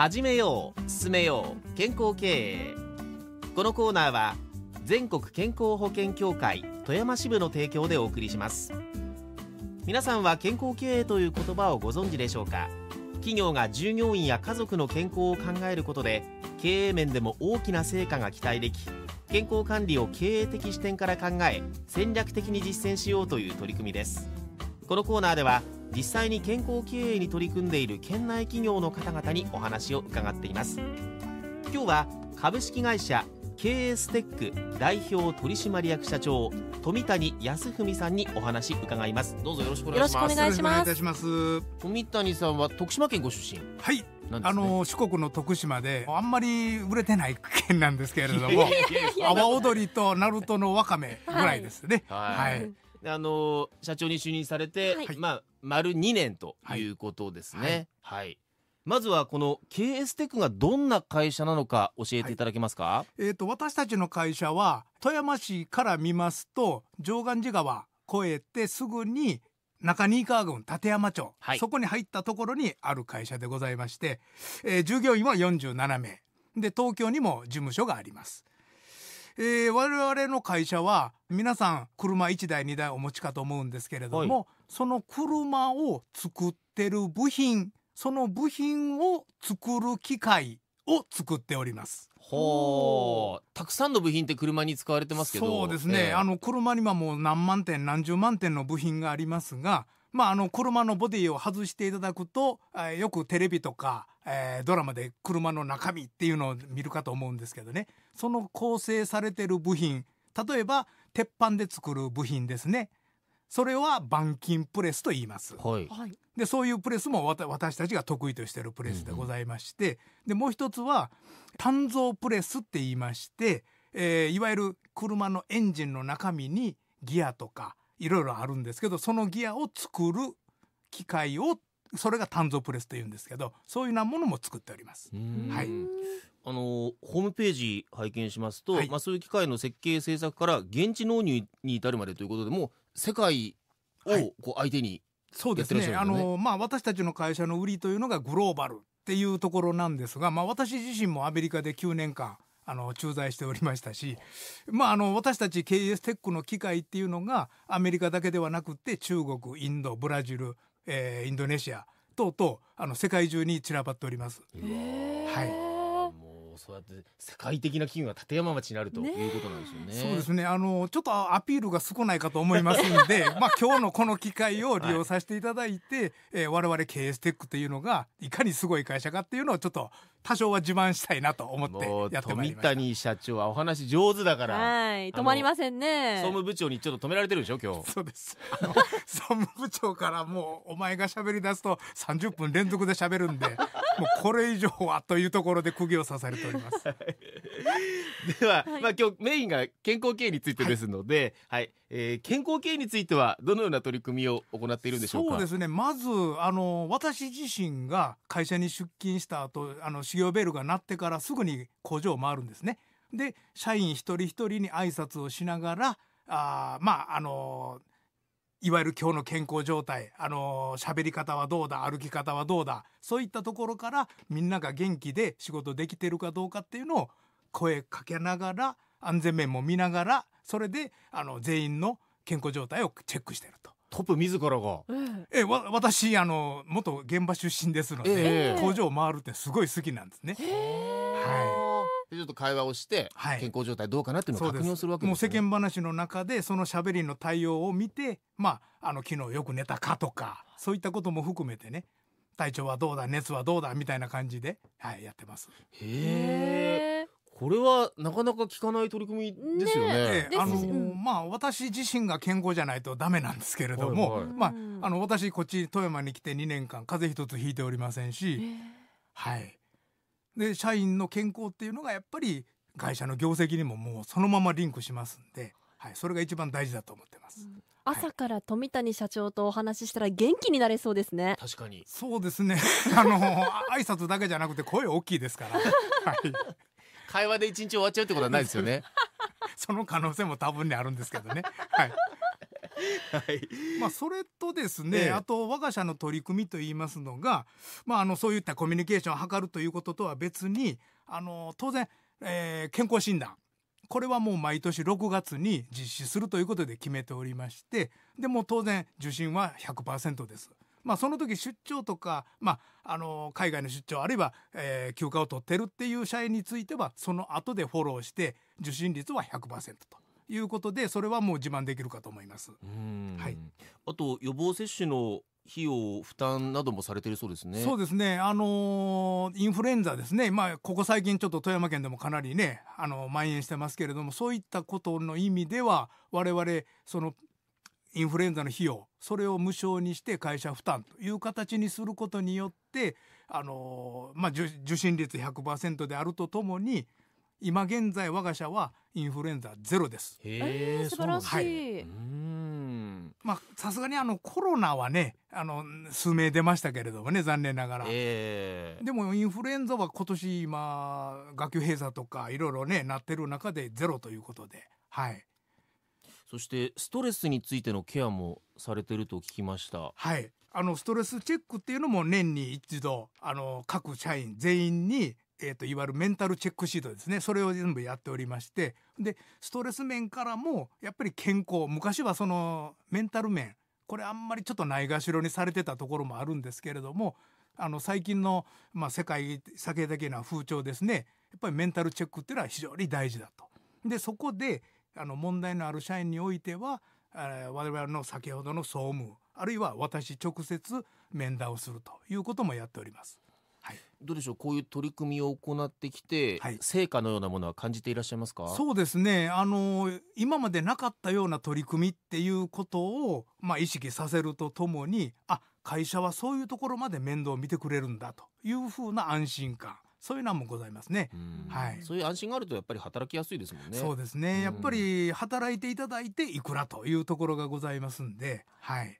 始めよう進めよう健康経営このコーナーは全国健康保険協会富山支部の提供でお送りします皆さんは健康経営という言葉をご存知でしょうか企業が従業員や家族の健康を考えることで経営面でも大きな成果が期待でき健康管理を経営的視点から考え戦略的に実践しようという取り組みですこのコーナーでは実際に健康経営に取り組んでいる県内企業の方々にお話を伺っています今日は株式会社 KS テック代表取締役社長富谷康文さんにお話伺いますどうぞよろしくお願いしますよろしくお願いします富谷さんは徳島県ご出身はいね、あの四国の徳島であんまり売れてない県なんですけれども阿波踊りと鳴門のわかめぐらいですね。はい、はいあの社長に就任されて、はい、まあ丸2年ということですね。はい、はいまずはこの KS テックがどんな会社なのか教えていただけますか、はい、えーと、私たちの会社は富山市から見ますと上岸寺川越えてすぐに中新川郡立山町、はい、そこに入ったところにある会社でございまして、えー、従業員は47名で東京にも事務所があります。えー、我々の会社は皆さん車1台2台お持ちかと思うんですけれども、はい、その車を作ってる部品その部品を作る機械を作っております。ほうたくさんの部品って車に使われてますけどそうですね、えー、あの車にはもう何万点何十万点の部品がありますが、まあ、あの車のボディを外していただくと、えー、よくテレビとかえー、ドラマで車の中身っていうのを見るかと思うんですけどねその構成されてる部品例えば鉄板で作る部品ですねそれは板金プレスと言います、はい、でそういうプレスも私たちが得意としてるプレスでございまして、うん、でもう一つは単造プレスって言いまして、えー、いわゆる車のエンジンの中身にギアとかいろいろあるんですけどそのギアを作る機械をそれが炭造プレスと言うんですけどそういうなものも作っております。はいあのホームページ拝見しますと、はい、まあ、そういう機械の設計制作から現地納入に至るまでということでも世界をこう相手に、はい、そうですね、ね、あの、まあ、私たちの会社の売りというのがグローバルっていうところなんですが、まあ、私自身もアメリカで9年間あの駐在しておりましたし、まあ、あの私たち KS テックの機械っていうのがアメリカだけではなくて中国インドブラジルえー、インドネシア等々あの世界中に散らばっております。はいもうそうやって世界的な企業が立山町になるということなんですよね。そうですね。あのちょっとアピールが少ないかと思いますんで、まあ今日のこの機会を利用させていただいて、はいえー、我々 KS テックというのがいかにすごい会社かっていうのをちょっと多少は自慢したいなと思ってやってまいりました富谷社長はお話上手だからはい止まりませんね総務部長にちょっと止められてるでしょ今日 そうです総務部長からもうお前が喋り出すと三十分連続で喋るんでもうこれ以上はというところで釘を刺されております では、はい、まあ今日メインが健康経営についてですので、はい、はい、えー、健康経営についてはどのような取り組みを行っているんでしょうか。そうですね。まずあの私自身が会社に出勤した後、あの修行ベルが鳴ってからすぐに工場を回るんですね。で、社員一人一人に挨拶をしながら、あまああのいわゆる今日の健康状態、あの喋り方はどうだ、歩き方はどうだ、そういったところからみんなが元気で仕事できてるかどうかっていうのを声かけながら安全面も見ながらそれであの全員の健康状態をチェックしてると。トップ自らが、ええ、わ私あの元現場出身ですので、えー、工場を回るってすごい好きなんですね。はい。ちょっと会話をして、はい、健康状態どうかなっていうのを確認するわけ、ね、もう世間話の中でそのしゃべりの対応を見てまああの昨日よく寝たかとかそういったことも含めてね体調はどうだ熱はどうだみたいな感じで、はい、やってます。へえ。これはなかなか聞かない取り組みですよね。ねあのーうん、まあ私自身が健康じゃないとダメなんですけれども、はいはい、まああの私こっち富山に来て2年間風邪一つ引いておりませんし、はい。で社員の健康っていうのがやっぱり会社の業績にももうそのままリンクしますんで、はい、それが一番大事だと思ってます。うん朝から富谷社長とお話ししたら元気になれそうですね確かにそうですね あの挨拶だけじゃなくて声大きいですから はい会話で一日終わっちゃうってことはないですよね その可能性も多分にあるんですけどね はい。はい、まあそれとですね、ええ、あと我が社の取り組みといいますのが、まあ、あのそういったコミュニケーションを図るということとは別にあの当然、えー、健康診断これはもう毎年6月に実施するということで決めておりましてでも当然受診は100%です。まあ、その時出張とか、まあ、あの海外の出張あるいは、えー、休暇を取ってるっていう社員についてはその後でフォローして受診率は100%と。いうことでそれはもう自慢できるかと思います。はい。あと予防接種の費用負担などもされてるそうですね。そうですね。あのー、インフルエンザですね。まあここ最近ちょっと富山県でもかなりね、あの蔓延してますけれども、そういったことの意味では我々そのインフルエンザの費用それを無償にして会社負担という形にすることによってあの、まあ、受診率100%であるとともに今現在我が社はインフルエンザゼロです。へー素晴らしい、はい、まあさすがにあのコロナはねあの数名出ましたけれどもね残念ながら、でもインフルエンザは今年今学級閉鎖とかいろいろねなってる中でゼロということではいそしてストレスについてのケアもされてると聞きました。はい。あのストレスチェックっていうのも年に一度あの各社員全員にえーと、いわゆるメンタルチェックシートですねそれを全部やっておりましてでストレス面からもやっぱり健康昔はそのメンタル面これあんまりちょっとないがしろにされてたところもあるんですけれどもあの最近の、まあ、世界酒だけな風潮ですねやっぱりメンタルチェックっていうのは非常に大事だと。でそこであの問題のある社員においてはえ我々の先ほどの総務あるいは私直接面談をするということもやっております。はい、どうでしょうこういう取り組みを行ってきて、はい、成果のようなものは感じていらっしゃいますかそうですねあの今までなかったような取り組みっていうことを、まあ、意識させるとともにあ会社はそういうところまで面倒を見てくれるんだというふうな安心感そういうのもございますね、はい、そういう安心があるとやっぱり働きやすいですもんねそうですねやっぱり働いていただいていくらというところがございますんではい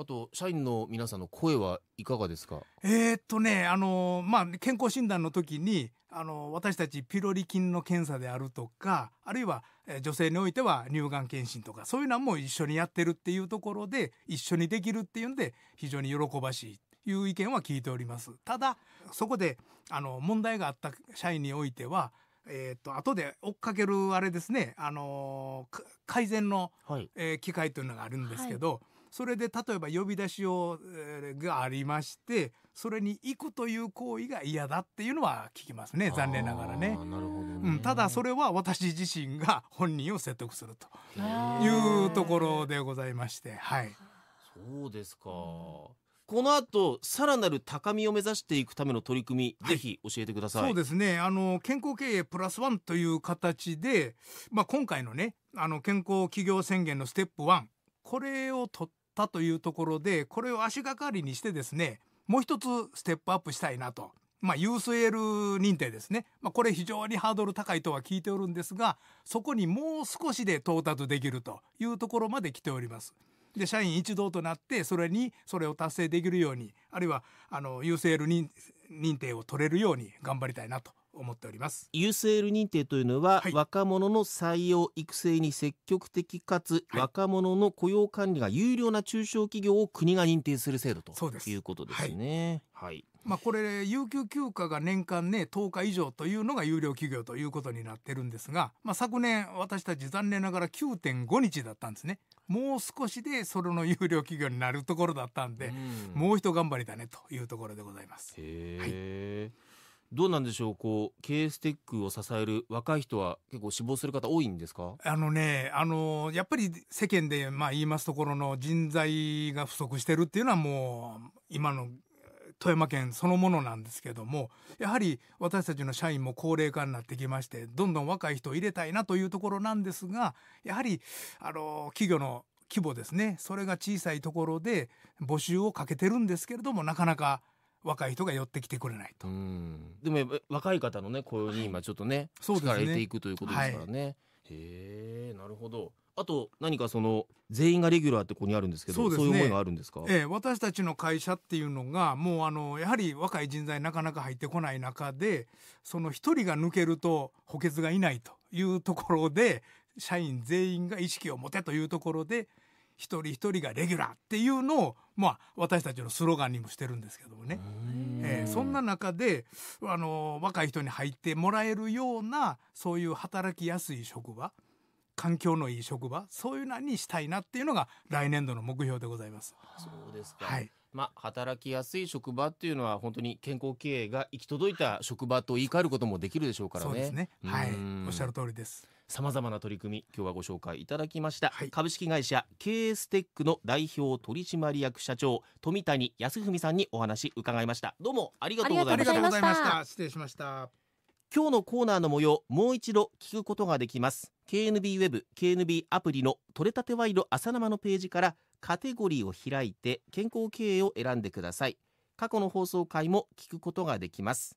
あと社員の皆さんの声はいかがですかえー、っとねあのまあ健康診断の時にあの私たちピロリ菌の検査であるとかあるいは女性においては乳がん検診とかそういうのはもう一緒にやってるっていうところで一緒にできるっていうんで非常に喜ばしいいう意見は聞いております。ただ、そこで、あの、問題があった社員においては、えっ、と、後で追っかけるあれですね、あのー、改善の、はい、えー、機会というのがあるんですけど、はい、それで例えば呼び出しを、えー、がありまして、それに行くという行為が嫌だっていうのは聞きますね、残念ながらね。なるほど、ね、うん。ただそれは私自身が本人を説得するというところでございまして、はい。そうですか。この後さらなる高みを目指していくための取り組み、はい、ぜひ教えてくださいそうですねあの健康経営プラスワンという形で、まあ、今回のねあの健康企業宣言のステップ1これを取ったというところでこれを足がかりにしてですねもう一つステップアップしたいなと。まあ、USL 認定ですね、まあ、これ非常にハードル高いとは聞いておるんですがそこにもう少しで到達できるというところまで来ております。で社員一同となってそれにそれを達成できるようにあるいはあの UCL 認認定を取れるように頑張りたいなと思っております UCL 認定というのは、はい、若者の採用育成に積極的かつ、はい、若者の雇用管理が優良な中小企業を国が認定する制度ということですね。はい、はいまあ、これ有給休暇が年間ね10日以上というのが有料企業ということになってるんですが、まあ、昨年私たち残念ながら9.5日だったんですね。もう少しでそれの有料企業になるところだったんで、うん、もう一頑張りだねというところでございます。はいどうなんでしょうこう経営ステックを支える若い人は結構死亡する方多いんですかあのねあのやっぱり世間でまあ言いますところの人材が不足してるっていうのはもう今の富山県そのものなんですけどもやはり私たちの社員も高齢化になってきましてどんどん若い人を入れたいなというところなんですがやはりあの企業の規模ですねそれが小さいところで募集をかけてるんですけれどもなかなか若い人が寄ってきてくれないと。でも若い方のね雇用に今ちょっとね、はい、力入れていくということですからね。はい、へえなるほど。あと何かその全員がレギュラーってここにあるんですけどそうす、ね、そういう思いがあるんですか、ええ、私たちの会社っていうのがもうあのやはり若い人材なかなか入ってこない中でその1人が抜けると補欠がいないというところで社員全員が意識を持てというところで一人一人がレギュラーっていうのを、まあ、私たちのスローガンにもしてるんですけどもね、ええ、そんな中であの若い人に入ってもらえるようなそういう働きやすい職場環境のいい職場そういうのにしたいなっていうのが来年度の目標でございます。そうですか、はいまあ、働きやすい職場っていうのは本当に健康経営が行き届いた職場と言い換えることもできるでしょうからね。そうですねはいおっしゃる通りです。さまざまな取り組み今日はご紹介いただきました、はい、株式会社 K ステックの代表取締役社長富谷康文さんにお話伺いましたどうもありがとうございました失礼しました今日のコーナーの模様もう一度聞くことができます KNB ウェブ KNB アプリの取れたてワイド朝生のページからカテゴリーを開いて健康経営を選んでください過去の放送回も聞くことができます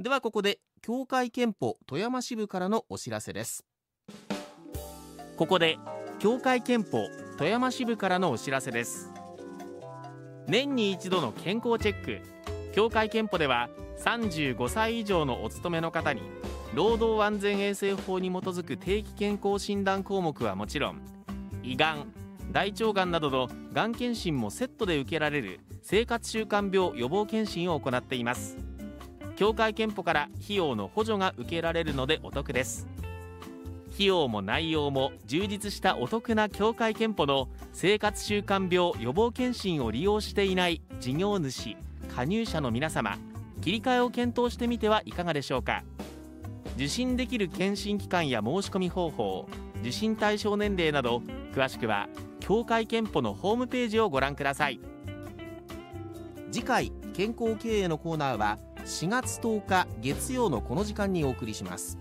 ではここで協会憲法富山支部からのお知らせですここで協会憲法富山支部からのお知らせです年に一度の健康チェック協会憲法では35歳以上のお勤めの方に労働安全衛生法に基づく定期健康診断項目はもちろん胃がん大腸がんなどのがん検診もセットで受けられる生活習慣病予防検診を行っています協会憲法から費用の補助が受けられるのでお得です費用も内容も充実したお得な協会憲法の生活習慣病予防検診を利用していない事業主加入者の皆様切り替えを検討してみてはいかがでしょうか受診できる検診機関や申し込み方法受診対象年齢など詳しくは協会憲法のホームページをご覧ください次回健康経営のコーナーは4月10日月曜のこの時間にお送りします